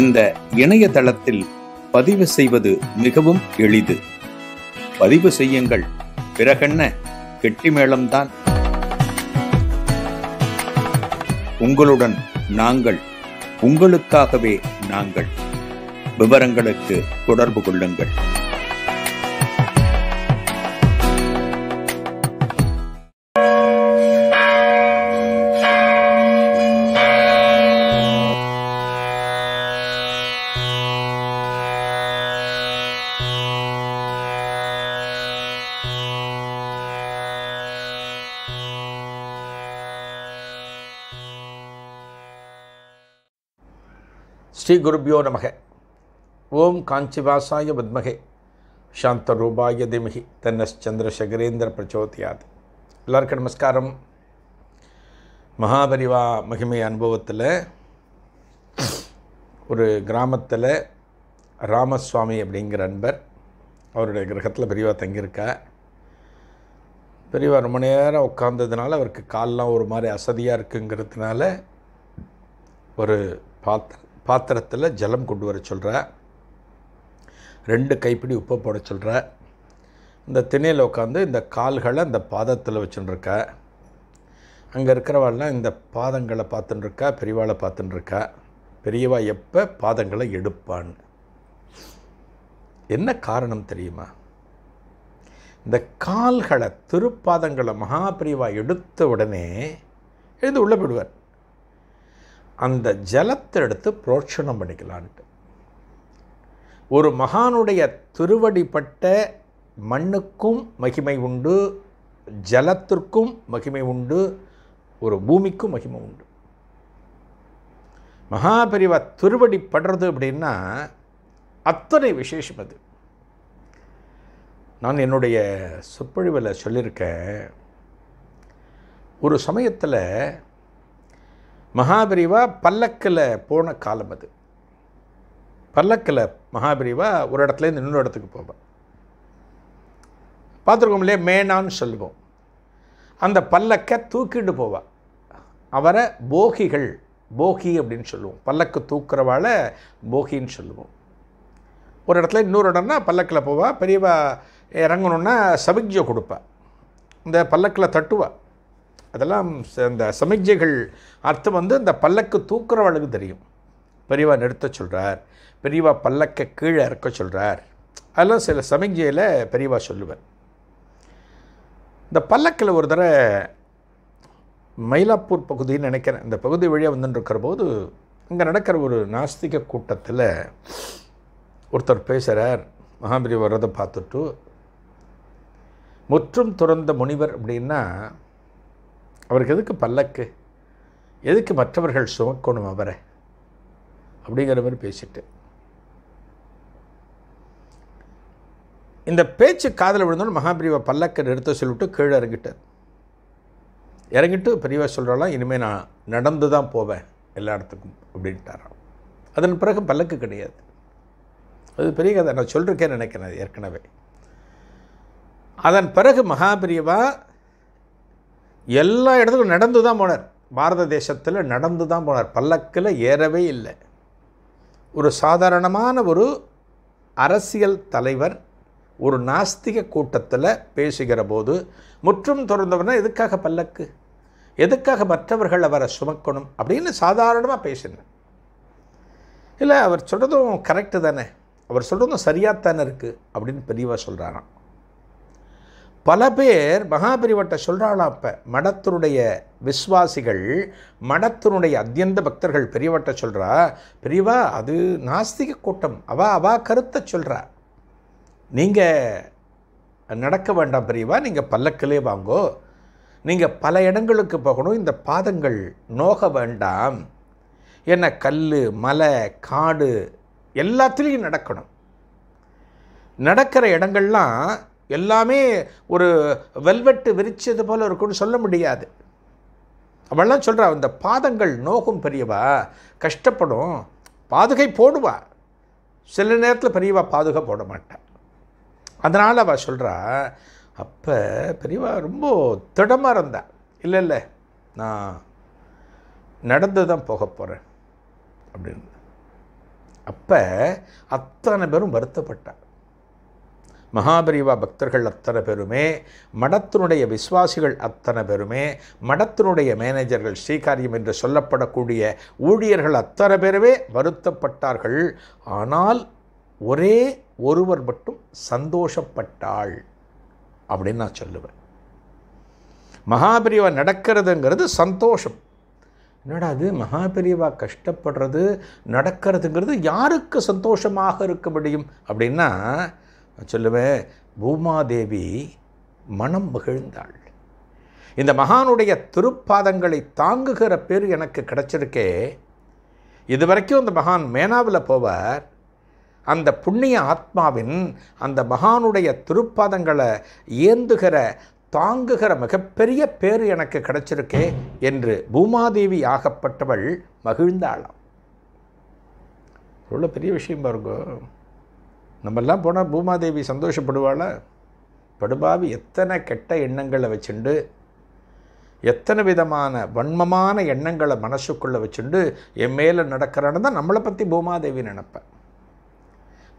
இந்த இணையதளத்தில் பதிவு செய்வது மிகவும் எளிது பதிவு செய்யுங்கள் பிறகென்ன கெட்டிமேளம்தான் உங்களுடன் நாங்கள் உங்களுக்காகவே நாங்கள் விவரங்களுக்கு தொடர்பு கொள்ளுங்கள் ஸ்ரீ குருபியோ நமக ஓம் காஞ்சிவாசாய சாந்த ரூபாய திமிகி சந்திரசகரேந்திர பிரச்சோதியாத் எல்லாருக்கும் நமஸ்காரம் மகாபரிவா மகிமை அனுபவத்தில் ஒரு கிராமத்தில் ராமசுவாமி அப்படிங்கிற அன்பர் அவருடைய கிரகத்தில் பெரியவா தங்கியிருக்கா பெரியவா ரொம்ப நேரம் உட்காந்ததுனால அவருக்கு கால்லாம் ஒரு மாதிரி அசதியாக இருக்குங்கிறதுனால ஒரு பாத்திரம் பாத்திரத்தில் ஜலம் கொண்டு வர சொல்கிறார் ரெண்டு கைப்பிடி உப்பை போட சொல்கிற இந்த திணையில் உட்காந்து இந்த கால்களை அந்த பாதத்தில் வச்சுருக்க அங்கே இருக்கிறவாள்லாம் இந்த பாதங்களை பார்த்துட்டுருக்கா பெரியவாளை பார்த்துட்டுருக்கா பெரியவா எப்போ பாதங்களை எடுப்பான்னு என்ன காரணம் தெரியுமா இந்த கால்களை திருப்பாதங்களை மகாபிரிவா எடுத்த உடனே எழுந்து உள்ளே போயிடுவார் அந்த ஜலத்தை எடுத்து புரோட்சணம் பண்ணிக்கலான்ட்டு ஒரு மகானுடைய திருவடிப்பட்ட மண்ணுக்கும் மகிமை உண்டு ஜலத்திற்கும் மகிமை உண்டு ஒரு பூமிக்கும் மகிமை உண்டு மகாபெரிவா திருவடி படுறது அப்படின்னா அத்தனை விசேஷம் அது நான் என்னுடைய சொற்பொழிவில் சொல்லியிருக்கேன் ஒரு சமயத்தில் மகாபிரிவா பல்லக்கில் போன காலம் அது பல்லக்கில் மகாபிரிவா ஒரு இடத்துலேருந்து இன்னொரு இடத்துக்கு போவேன் இல்லையா மேனான்னு சொல்லுவோம் அந்த பல்லக்கை தூக்கிட்டு போவாள் அவரை போகிகள் போகி அப்படின்னு சொல்லுவோம் பல்லக்கு தூக்குறவாள் போகின்னு சொல்லுவோம் ஒரு இடத்துல இன்னொரு இடம்னா பல்லக்கில் போவாள் பெரியவா இறங்கணுன்னா சபிக்ஜை கொடுப்பா இந்த பல்லக்கில் தட்டுவாள் அதெல்லாம் அந்த சமிக்ஜைகள் அர்த்தம் வந்து இந்த பல்லக்கு தூக்குறவளுக்கு தெரியும் பெரியவா நிறுத்த சொல்கிறார் பெரியவா பல்லக்கை கீழே இறக்க சொல்கிறார் அதெல்லாம் சில சமிக்ஜையில் பெரியவா சொல்லுவார் இந்த பல்லக்கில் ஒரு தடவை மயிலாப்பூர் பகுதின்னு நினைக்கிறேன் இந்த பகுதி வழியாக வந்துட்டுருக்கிற போது இங்கே நடக்கிற ஒரு நாஸ்திக கூட்டத்தில் ஒருத்தர் பேசுகிறார் மகாபிரி வர்றதை பார்த்துட்டு முற்றும் துறந்த முனிவர் அப்படின்னா அவருக்கு எதுக்கு பல்லக்கு எதுக்கு மற்றவர்கள் சுமக்கணும் அவரை அப்படிங்கிற மாதிரி பேசிட்டு இந்த பேச்சு காதல் விழுந்தோன்னு மகாபிரிவை பல்லக்கை நிறுத்த சொல்லிவிட்டு கீழே இறங்கிட்டார் இறங்கிட்டு பெரியவா சொல்கிறாலாம் இனிமேல் நான் நடந்து தான் போவேன் எல்லா இடத்துக்கும் அப்படின்ட்டாராம் அதன் பிறகு பல்லக்கு கிடையாது அது பெரிய கதை நான் சொல்லிருக்கேன்னு நினைக்கிறேன் ஏற்கனவே அதன் பிறகு மகாபிரியவா எல்லா இடத்துக்கும் நடந்து தான் போனார் பாரத தேசத்தில் நடந்து தான் போனார் பல்லக்கில் ஏறவே இல்லை ஒரு சாதாரணமான ஒரு அரசியல் தலைவர் ஒரு நாஸ்திக கூட்டத்தில் பேசுகிற போது முற்றும் தொடர்ந்தவர்னா எதுக்காக பல்லக்கு எதுக்காக மற்றவர்கள் அவரை சுமக்கணும் அப்படின்னு சாதாரணமாக பேசினேன் இல்லை அவர் சொல்கிறதும் கரெக்டு தானே அவர் சொல்கிறதும் சரியாகத்தானே இருக்குது அப்படின்னு பெரியவா சொல்கிறாராம் பல பேர் மகாபிரிவட்ட சொல்கிறாளா அப்போ மடத்தினுடைய விஸ்வாசிகள் மடத்தினுடைய அத்தியந்த பக்தர்கள் பெரியவட்ட சொல்கிறா பெரியவா அது நாஸ்திக கூட்டம் அவா அவா கருத்தை சொல்கிறா நீங்கள் நடக்க வேண்டாம் பெரியவா நீங்கள் பல்லக்கிலே வாங்கோ நீங்கள் பல இடங்களுக்கு போகணும் இந்த பாதங்கள் நோக வேண்டாம் என்ன கல் மலை காடு எல்லாத்துலேயும் நடக்கணும் நடக்கிற இடங்கள்லாம் எல்லாமே ஒரு வெல்வெட்டு விரிச்சது போல் இருக்கும்னு சொல்ல முடியாது அவள்லாம் சொல்கிறா அந்த பாதங்கள் நோகும் பெரியவா கஷ்டப்படும் பாதுகை போடுவா சில நேரத்தில் பெரியவா பாதுகை போட மாட்டாள் அதனால் அவள் சொல்கிறா அப்போ பெரியவா ரொம்ப திடமாக இருந்தா இல்லை இல்லை நான் நடந்து தான் போக போகிறேன் அப்படின்னு அப்போ அத்தனை பேரும் வருத்தப்பட்டான் மகாபரிவா பக்தர்கள் அத்தனை பேருமே மடத்தினுடைய விஸ்வாசிகள் அத்தனை பேருமே மடத்தினுடைய மேனேஜர்கள் ஸ்ரீகாரியம் என்று சொல்லப்படக்கூடிய ஊழியர்கள் அத்தனை பேருமே வருத்தப்பட்டார்கள் ஆனால் ஒரே ஒருவர் மட்டும் சந்தோஷப்பட்டாள் அப்படின்னு நான் சொல்லுவேன் மகாபிரிவா நடக்கிறதுங்கிறது சந்தோஷம் என்னடா அது மகாபிரிவா கஷ்டப்படுறது நடக்கிறதுங்கிறது யாருக்கு சந்தோஷமாக இருக்க முடியும் அப்படின்னா சொல்லுவேன் பூமாதேவி மனம் மகிழ்ந்தாள் இந்த மகானுடைய திருப்பாதங்களை தாங்குகிற பேர் எனக்கு கிடச்சிருக்கே இது வரைக்கும் மகான் மேனாவில் போவார் அந்த புண்ணிய ஆத்மாவின் அந்த மகானுடைய திருப்பாதங்களை ஏந்துகிற தாங்குகிற மிகப்பெரிய பேர் எனக்கு கிடைச்சிருக்கே என்று பூமாதேவி ஆகப்பட்டவள் மகிழ்ந்தாளாம் அவ்வளோ பெரிய விஷயம் பாருங்க நம்மெல்லாம் போனால் பூமாதேவி சந்தோஷப்படுவாள் படுபாவி எத்தனை கெட்ட எண்ணங்களை வச்சுண்டு எத்தனை விதமான வன்மமான எண்ணங்களை மனசுக்குள்ளே வச்சுண்டு என் மேலே நடக்கிறான்னு தான் நம்மளை பற்றி பூமாதேவி நினப்பேன்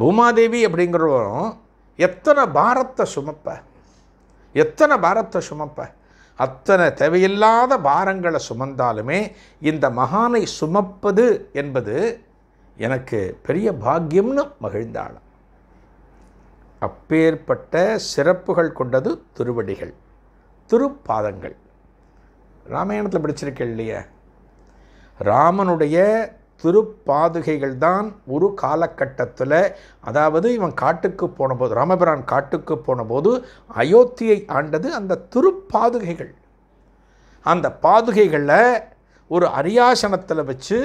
பூமாதேவி அப்படிங்கிறவரும் எத்தனை பாரத்தை சுமப்ப எத்தனை பாரத்தை சுமப்ப அத்தனை தேவையில்லாத பாரங்களை சுமந்தாலுமே இந்த மகானை சுமப்பது என்பது எனக்கு பெரிய பாக்கியம்னு மகிழ்ந்தாள் அப்பேற்பட்ட சிறப்புகள் கொண்டது திருவடிகள் திருப்பாதங்கள் ராமாயணத்தில் படிச்சிருக்கேன் இல்லையா ராமனுடைய திருப்பாதுகைகள் தான் ஒரு காலகட்டத்தில் அதாவது இவன் காட்டுக்கு போனபோது ராமபிரான் காட்டுக்கு போனபோது அயோத்தியை ஆண்டது அந்த திருப்பாதுகைகள் அந்த பாதுகைகளில் ஒரு அரியாசனத்தில் வச்சு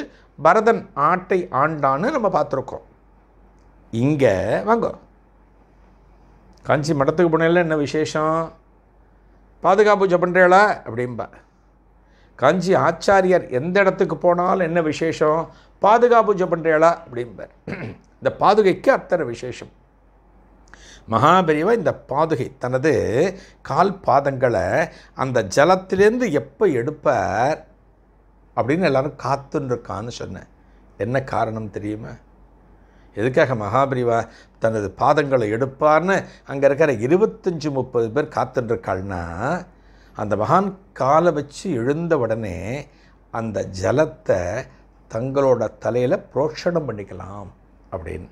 பரதன் ஆட்டை ஆண்டான்னு நம்ம பார்த்துருக்கோம் இங்கே வாங்க காஞ்சி மடத்துக்கு போனால என்ன விசேஷம் பாதுகாப்பு பூஜை பண்ணுறீங்களா அப்படின்பா காஞ்சி ஆச்சாரியர் எந்த இடத்துக்கு போனாலும் என்ன விசேஷம் பாதுகாப்பு பூஜை பண்ணுறீங்களா அப்படின்பார் இந்த பாதுகைக்கு அத்தனை விசேஷம் மகாபெரியவா இந்த பாதுகை தனது கால் பாதங்களை அந்த ஜலத்திலேருந்து எப்போ எடுப்பார் அப்படின்னு எல்லோரும் காத்துன்னு இருக்கான்னு சொன்னேன் என்ன காரணம் தெரியுமா எதுக்காக மகாபிரிவா தனது பாதங்களை எடுப்பார்னு அங்கே இருக்கிற இருபத்தஞ்சி முப்பது பேர் காத்துட்டுருக்காள்னா அந்த மகான் காலை வச்சு எழுந்த உடனே அந்த ஜலத்தை தங்களோட தலையில் புரோஷனம் பண்ணிக்கலாம் அப்படின்னு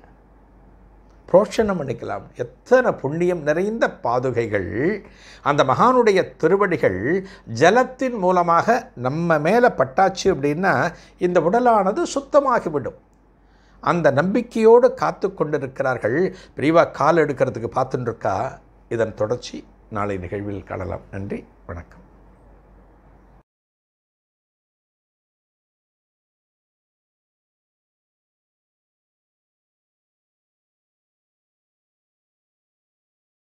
புரோஷனம் பண்ணிக்கலாம் எத்தனை புண்ணியம் நிறைந்த பாதுகைகள் அந்த மகானுடைய திருவடிகள் ஜலத்தின் மூலமாக நம்ம மேலே பட்டாச்சு அப்படின்னா இந்த உடலானது சுத்தமாகிவிடும் அந்த நம்பிக்கையோடு காத்து கொண்டிருக்கிறார்கள் விரிவாக கால் எடுக்கிறதுக்கு பார்த்துட்டுருக்கா இதன் தொடர்ச்சி நாளை நிகழ்வில் காணலாம் நன்றி வணக்கம்